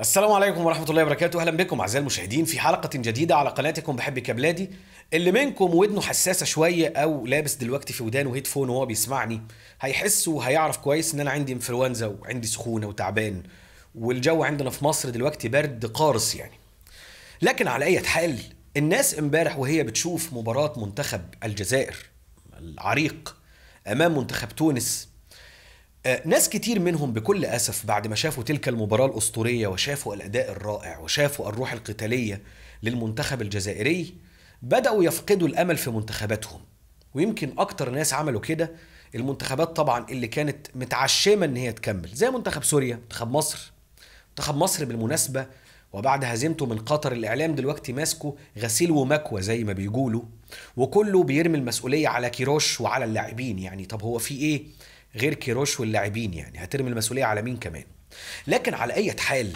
السلام عليكم ورحمة الله وبركاته أهلا بكم أعزائي المشاهدين في حلقة جديدة على قناتكم بحبك يا بلادي اللي منكم ودنه حساسة شوية أو لابس دلوقتي في ودانه هيدفون وهو بيسمعني هيحس وهيعرف كويس إن أنا عندي انفلونزا وعندي سخونة وتعبان والجو عندنا في مصر دلوقتي برد قارص يعني لكن على أي حال الناس امبارح وهي بتشوف مباراة منتخب الجزائر العريق أمام منتخب تونس آه، ناس كتير منهم بكل أسف بعد ما شافوا تلك المباراة الأسطورية وشافوا الأداء الرائع وشافوا الروح القتالية للمنتخب الجزائري بدأوا يفقدوا الأمل في منتخباتهم ويمكن أكتر ناس عملوا كده المنتخبات طبعا اللي كانت متعشمة إن هي تكمل زي منتخب سوريا منتخب مصر منتخب مصر بالمناسبة وبعد هزيمته من قطر الإعلام دلوقتي ماسكه غسيل ومكوى زي ما بيقولوا وكله بيرمي المسؤولية على كيروش وعلى اللاعبين يعني طب هو في إيه غير كيروش واللاعبين يعني هترمي المسؤوليه على مين كمان لكن على اي حال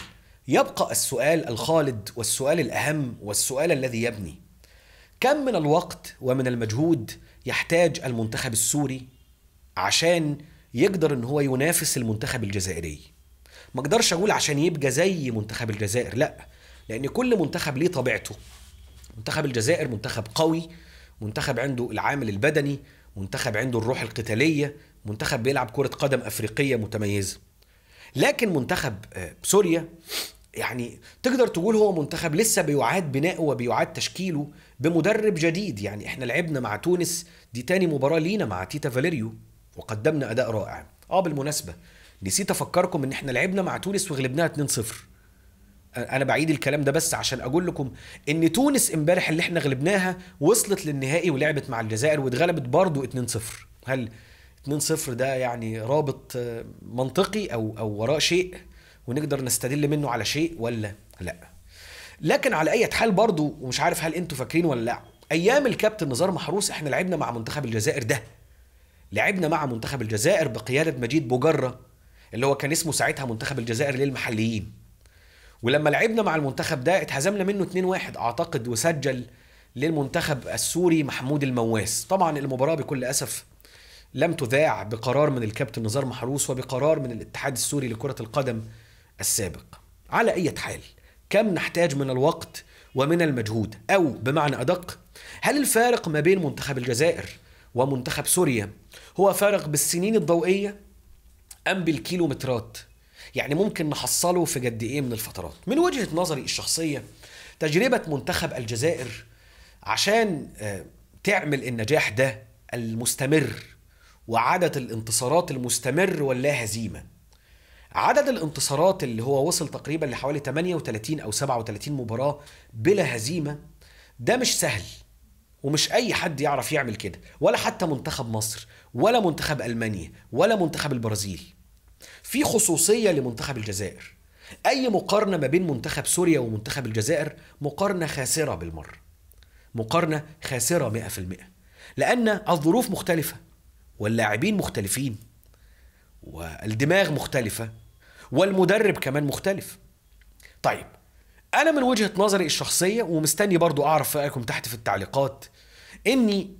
يبقى السؤال الخالد والسؤال الاهم والسؤال الذي يبني كم من الوقت ومن المجهود يحتاج المنتخب السوري عشان يقدر ان هو ينافس المنتخب الجزائري ما اقدرش اقول عشان يبقى زي منتخب الجزائر لا لان كل منتخب ليه طبيعته منتخب الجزائر منتخب قوي منتخب عنده العامل البدني منتخب عنده الروح القتاليه منتخب بيلعب كرة قدم أفريقية متميزة لكن منتخب آه، سوريا يعني تقدر تقول هو منتخب لسه بيعاد بناءه وبيعاد تشكيله بمدرب جديد يعني احنا لعبنا مع تونس دي تاني مباراة لينا مع تيتا فاليريو وقدمنا أداء رائع اه بالمناسبة نسيت أفكركم إن احنا لعبنا مع تونس وغلبناها 2-0 انا بعيد الكلام ده بس عشان اقول لكم ان تونس امبارح اللي احنا غلبناها وصلت للنهائي ولعبت مع الجزائر واتغلبت برضه 2-0 هل 2-0 ده يعني رابط آه، منطقي او او وراء شيء ونقدر نستدل منه على شيء ولا لا لكن على اي حال برضو ومش عارف هل انتوا فاكرين ولا لا ايام الكابتن نزار محروس احنا لعبنا مع منتخب الجزائر ده لعبنا مع منتخب الجزائر بقياده مجيد بوجره اللي هو كان اسمه ساعتها منتخب الجزائر للمحليين ولما لعبنا مع المنتخب ده اتهزمنا منه 2-1 اعتقد وسجل للمنتخب السوري محمود المواس طبعا المباراه بكل اسف لم تذاع بقرار من الكابتن نزار محروس وبقرار من الاتحاد السوري لكرة القدم السابق على أي حال كم نحتاج من الوقت ومن المجهود أو بمعنى أدق هل الفارق ما بين منتخب الجزائر ومنتخب سوريا هو فارق بالسنين الضوئية أم بالكيلومترات يعني ممكن نحصله في قد إيه من الفترات من وجهة نظري الشخصية تجربة منتخب الجزائر عشان آه، تعمل النجاح ده المستمر وعدد الانتصارات المستمر واللا هزيمه عدد الانتصارات اللي هو وصل تقريبا لحوالي 38 او 37 مباراه بلا هزيمه ده مش سهل ومش اي حد يعرف يعمل كده ولا حتى منتخب مصر ولا منتخب المانيا ولا منتخب البرازيل في خصوصيه لمنتخب الجزائر اي مقارنه ما بين منتخب سوريا ومنتخب الجزائر مقارنه خاسره بالمره مقارنه خاسره 100% لان الظروف مختلفه واللاعبين مختلفين والدماغ مختلفة والمدرب كمان مختلف طيب أنا من وجهة نظري الشخصية ومستني برضو أعرف رأيكم تحت في التعليقات إني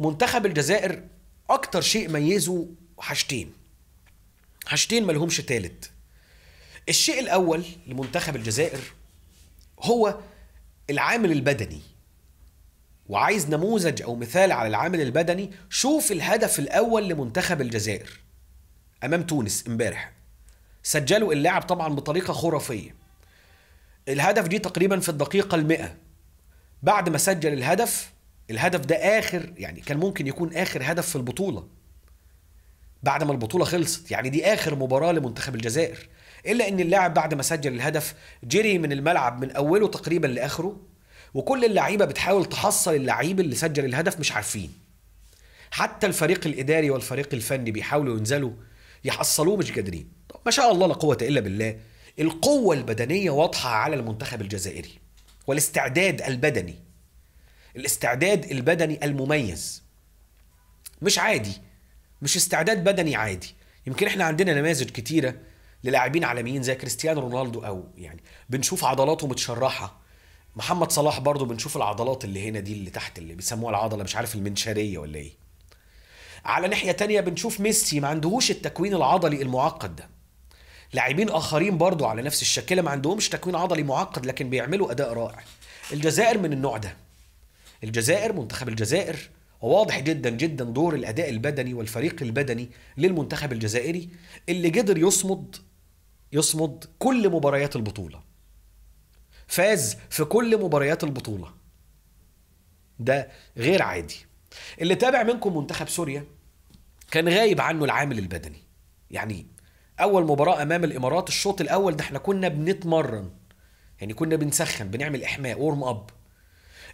منتخب الجزائر أكتر شيء ميزه حاجتين حاجتين ملهمش تالت الشيء الأول لمنتخب الجزائر هو العامل البدني وعايز نموذج أو مثال على العامل البدني شوف الهدف الأول لمنتخب الجزائر أمام تونس امبارح سجلوا اللاعب طبعا بطريقة خرافية الهدف دي تقريبا في الدقيقة المئة بعد ما سجل الهدف الهدف ده آخر يعني كان ممكن يكون آخر هدف في البطولة بعد ما البطولة خلصت يعني دي آخر مباراة لمنتخب الجزائر إلا إن اللاعب بعد ما سجل الهدف جري من الملعب من أوله تقريبا لآخره وكل اللعيبه بتحاول تحصل اللعيب اللي سجل الهدف مش عارفين حتى الفريق الاداري والفريق الفني بيحاولوا ينزلوا يحصلوه مش قادرين ما شاء الله لا قوه الا بالله القوه البدنيه واضحه على المنتخب الجزائري والاستعداد البدني الاستعداد البدني المميز مش عادي مش استعداد بدني عادي يمكن احنا عندنا نماذج كتيره للاعبين عالميين زي كريستيانو رونالدو او يعني بنشوف عضلاته متشرحه محمد صلاح برضو بنشوف العضلات اللي هنا دي اللي تحت اللي بيسموها العضله مش عارف المنشاريه ولا ايه على ناحيه تانية بنشوف ميسي ما عندهوش التكوين العضلي المعقد ده لاعبين اخرين برضو على نفس الشكل ما عندهمش تكوين عضلي معقد لكن بيعملوا اداء رائع الجزائر من النوع ده الجزائر منتخب الجزائر واضح جدا جدا دور الاداء البدني والفريق البدني للمنتخب الجزائري اللي قدر يصمد يصمد كل مباريات البطوله فاز في كل مباريات البطولة ده غير عادي اللي تابع منكم منتخب سوريا كان غايب عنه العامل البدني يعني اول مباراة امام الامارات الشوط الاول ده احنا كنا بنتمرن يعني كنا بنسخن بنعمل احماء ورم اب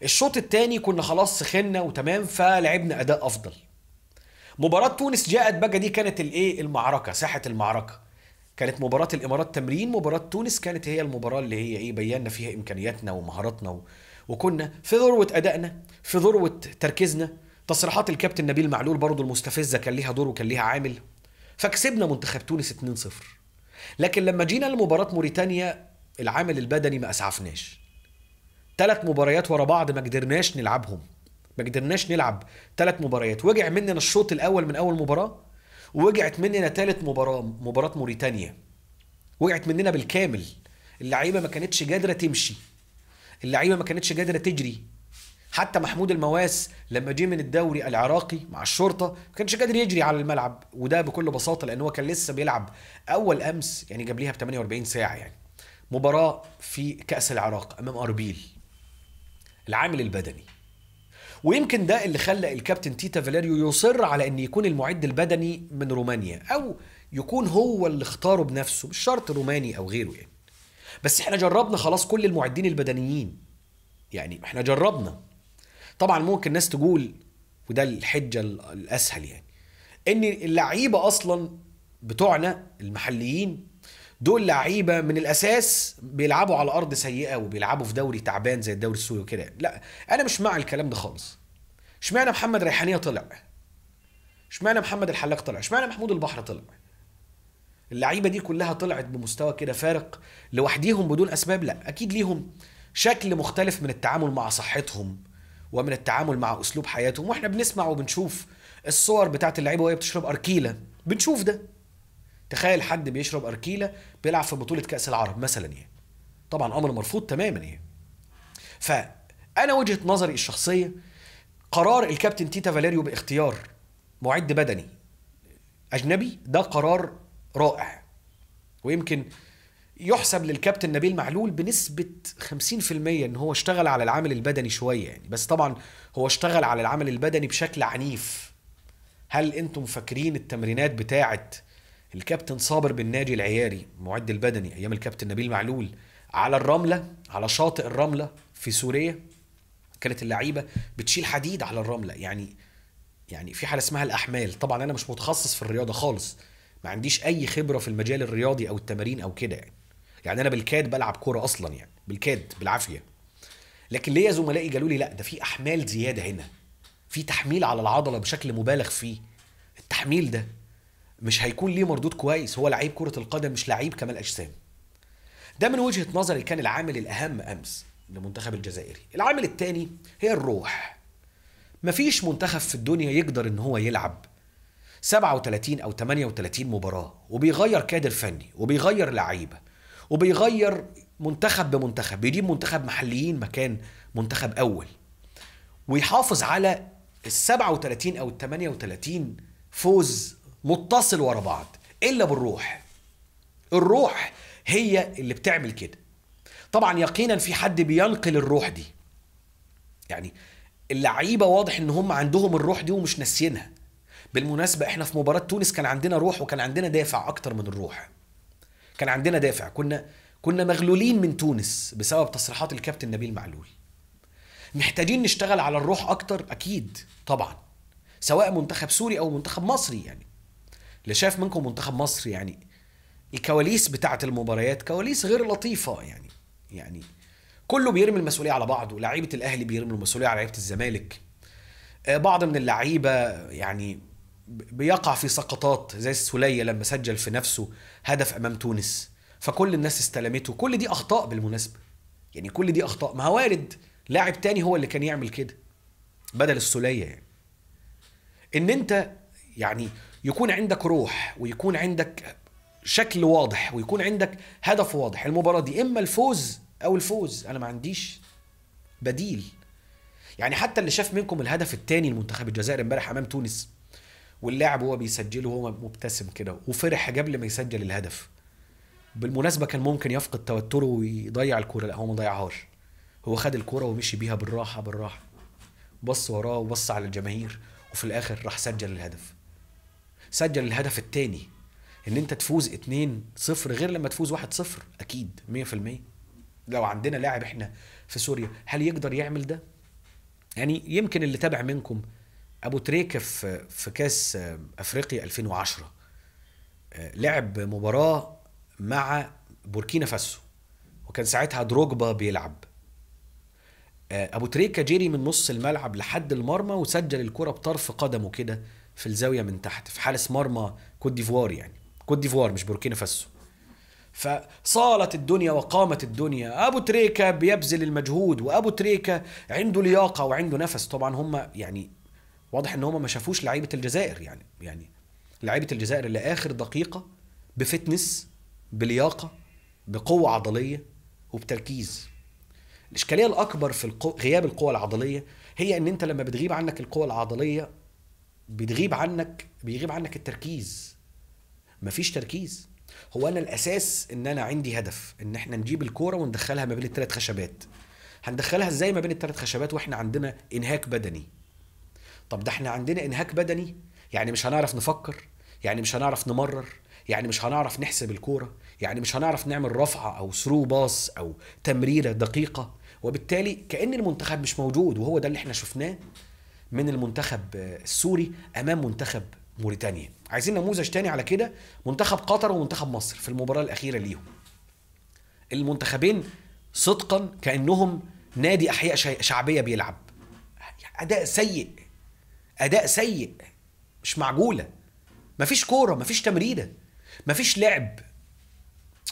الشوط الثاني كنا خلاص سخنا وتمام فلعبنا اداء افضل مباراة تونس جاءت بقى دي كانت الايه المعركة ساحة المعركة كانت مباراة الإمارات تمرين مباراة تونس كانت هي المباراة اللي هي إيه بينا فيها إمكانياتنا ومهاراتنا و... وكنا في ذروة أدائنا في ذروة تركيزنا تصريحات الكابتن نبيل معلول برضه المستفزة كان ليها دور وكان ليها عامل فكسبنا منتخب تونس 2-0 لكن لما جينا لمباراة موريتانيا العامل البدني ما أسعفناش ثلاث مباريات ورا بعض ما قدرناش نلعبهم ما قدرناش نلعب ثلاث مباريات وجع مننا الشوط الاول من اول مباراه ووجعت مننا ثالث مباراه مباراه موريتانيا وقعت مننا بالكامل اللعيبه ما كانتش قادره تمشي اللعيبه ما كانتش قادره تجري حتى محمود المواس لما جه من الدوري العراقي مع الشرطه ما كانش قادر يجري على الملعب وده بكل بساطه لان هو كان لسه بيلعب اول امس يعني جاب ليها ب 48 ساعه يعني مباراه في كاس العراق امام اربيل العامل البدني ويمكن ده اللي خلى الكابتن تيتا فاليريو يصر على ان يكون المعد البدني من رومانيا او يكون هو اللي اختاره بنفسه مش شرط روماني او غيره يعني بس احنا جربنا خلاص كل المعدين البدنيين يعني احنا جربنا طبعا ممكن ناس تقول وده الحجه الاسهل يعني ان اللعيبه اصلا بتوعنا المحليين دول لعيبه من الاساس بيلعبوا على ارض سيئه وبيلعبوا في دوري تعبان زي الدوري السوري وكده لا انا مش مع الكلام ده خالص اشمعنى محمد ريحانيه طلع اشمعنى محمد الحلاق طلع اشمعنى محمود البحر طلع اللعيبه دي كلها طلعت بمستوى كده فارق لوحديهم بدون اسباب لا اكيد ليهم شكل مختلف من التعامل مع صحتهم ومن التعامل مع اسلوب حياتهم واحنا بنسمع وبنشوف الصور بتاعت اللعيبه وهي بتشرب اركيله بنشوف ده تخيل حد بيشرب اركيله بيلعب في بطوله كاس العرب مثلا يعني طبعا امر مرفوض تماما يعني فانا وجهه نظري الشخصيه قرار الكابتن تيتا فاليريو باختيار معد بدني اجنبي ده قرار رائع ويمكن يحسب للكابتن نبيل معلول بنسبة 50% ان هو اشتغل على العامل البدني شوية يعني بس طبعا هو اشتغل على العمل البدني بشكل عنيف هل انتم فاكرين التمرينات بتاعت الكابتن صابر بن ناجي العياري المعد البدني ايام الكابتن نبيل معلول على الرمله على شاطئ الرمله في سوريا كانت اللعيبه بتشيل حديد على الرمله يعني يعني في حاله اسمها الاحمال طبعا انا مش متخصص في الرياضه خالص ما عنديش اي خبره في المجال الرياضي او التمارين او كده يعني يعني انا بالكاد بلعب كوره اصلا يعني بالكاد بالعافيه لكن ليا زملائي قالوا لي لا ده في احمال زياده هنا في تحميل على العضله بشكل مبالغ فيه التحميل ده مش هيكون ليه مردود كويس هو لعيب كره القدم مش لعيب كمال اجسام ده من وجهه نظري كان العامل الاهم امس لمنتخب الجزائري العامل الثاني هي الروح مفيش منتخب في الدنيا يقدر ان هو يلعب 37 او 38 مباراه وبيغير كادر فني وبيغير لعيبه وبيغير منتخب بمنتخب بيجيب منتخب محليين مكان منتخب اول ويحافظ على ال 37 او ال 38 فوز متصل ورا بعض الا بالروح الروح هي اللي بتعمل كده طبعا يقينا في حد بينقل الروح دي يعني اللعيبه واضح ان هم عندهم الروح دي ومش ناسيينها بالمناسبه احنا في مباراه تونس كان عندنا روح وكان عندنا دافع اكتر من الروح كان عندنا دافع كنا كنا مغلولين من تونس بسبب تصريحات الكابتن نبيل معلول محتاجين نشتغل على الروح اكتر اكيد طبعا سواء منتخب سوري او منتخب مصري يعني اللي شاف منكم منتخب مصر يعني الكواليس بتاعه المباريات كواليس غير لطيفه يعني يعني كله بيرمي المسؤوليه على بعضه لعيبه الاهلي بيرمي المسؤوليه على لعيبه الزمالك آه، بعض من اللعيبه يعني بيقع في سقطات زي السوليه لما سجل في نفسه هدف امام تونس فكل الناس استلمته كل دي اخطاء بالمناسبه يعني كل دي اخطاء ما هو وارد لاعب تاني هو اللي كان يعمل كده بدل السوليه يعني ان انت يعني يكون عندك روح ويكون عندك شكل واضح ويكون عندك هدف واضح المباراة دي إما الفوز أو الفوز أنا ما عنديش بديل يعني حتى اللي شاف منكم الهدف الثاني لمنتخب الجزائر امبارح امام تونس واللاعب هو بيسجله وهو مبتسم كده وفرح قبل ما يسجل الهدف بالمناسبه كان ممكن يفقد توتره ويضيع الكوره لا هو ما ضيعهاش هو خد الكوره ومشي بيها بالراحه بالراحه بص وراه وبص على الجماهير وفي الاخر راح سجل الهدف سجل الهدف الثاني ان انت تفوز 2-0 غير لما تفوز 1-0 اكيد 100% لو عندنا لاعب احنا في سوريا هل يقدر يعمل ده؟ يعني يمكن اللي تابع منكم ابو تريكه في في كاس افريقيا 2010 لعب مباراه مع بوركينا فاسو وكان ساعتها دروجبا بيلعب ابو تريكه جري من نص الملعب لحد المرمى وسجل الكره بطرف قدمه كده في الزاويه من تحت في حارس مرمى كوت ديفوار يعني كوت ديفوار مش بوركينا فاسو فصالت الدنيا وقامت الدنيا ابو تريكه بيبذل المجهود وابو تريكه عنده لياقه وعنده نفس طبعا هم يعني واضح ان هم ما شافوش لعيبه الجزائر يعني يعني لعيبه الجزائر اللي اخر دقيقه بفتنس بلياقه بقوه عضليه وبتركيز الاشكاليه الاكبر في غياب القوه العضليه هي ان انت لما بتغيب عنك القوه العضليه بتغيب عنك بيغيب عنك التركيز مفيش تركيز هو انا الاساس ان انا عندي هدف ان احنا نجيب الكوره وندخلها ما بين الثلاث خشبات هندخلها ازاي ما بين الثلاث خشبات واحنا عندنا انهاك بدني طب ده احنا عندنا انهاك بدني يعني مش هنعرف نفكر يعني مش هنعرف نمرر يعني مش هنعرف نحسب الكوره يعني مش هنعرف نعمل رفعه او ثرو باص او تمريره دقيقه وبالتالي كان المنتخب مش موجود وهو ده اللي احنا شفناه من المنتخب السوري امام منتخب موريتانيا عايزين نموذج تاني على كده منتخب قطر ومنتخب مصر في المباراه الاخيره ليهم المنتخبين صدقا كانهم نادي احياء شعبيه بيلعب اداء سيء اداء سيء مش معجوله مفيش كوره مفيش تمريره مفيش لعب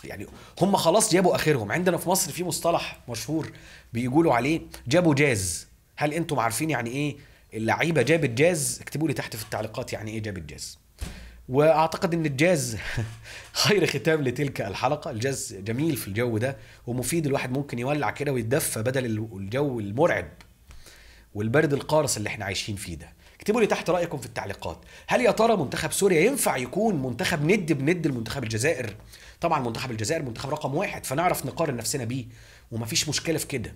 يعني هم خلاص جابوا اخرهم عندنا في مصر في مصطلح مشهور بيقولوا عليه جابوا جاز هل انتم عارفين يعني ايه اللعيبه جابت جاز اكتبوا لي تحت في التعليقات يعني ايه جابت جاز واعتقد ان الجاز خير ختام لتلك الحلقه الجاز جميل في الجو ده ومفيد الواحد ممكن يولع كده ويتدفى بدل الجو المرعب والبرد القارس اللي احنا عايشين فيه ده اكتبوا لي تحت رايكم في التعليقات هل يا ترى منتخب سوريا ينفع يكون منتخب ند بند لمنتخب الجزائر طبعا منتخب الجزائر منتخب رقم واحد فنعرف نقارن نفسنا بيه ومفيش مشكله في كده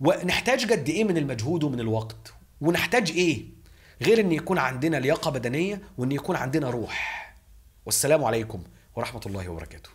ونحتاج قد ايه من المجهود ومن الوقت ونحتاج ايه غير ان يكون عندنا لياقه بدنيه وان يكون عندنا روح والسلام عليكم ورحمه الله وبركاته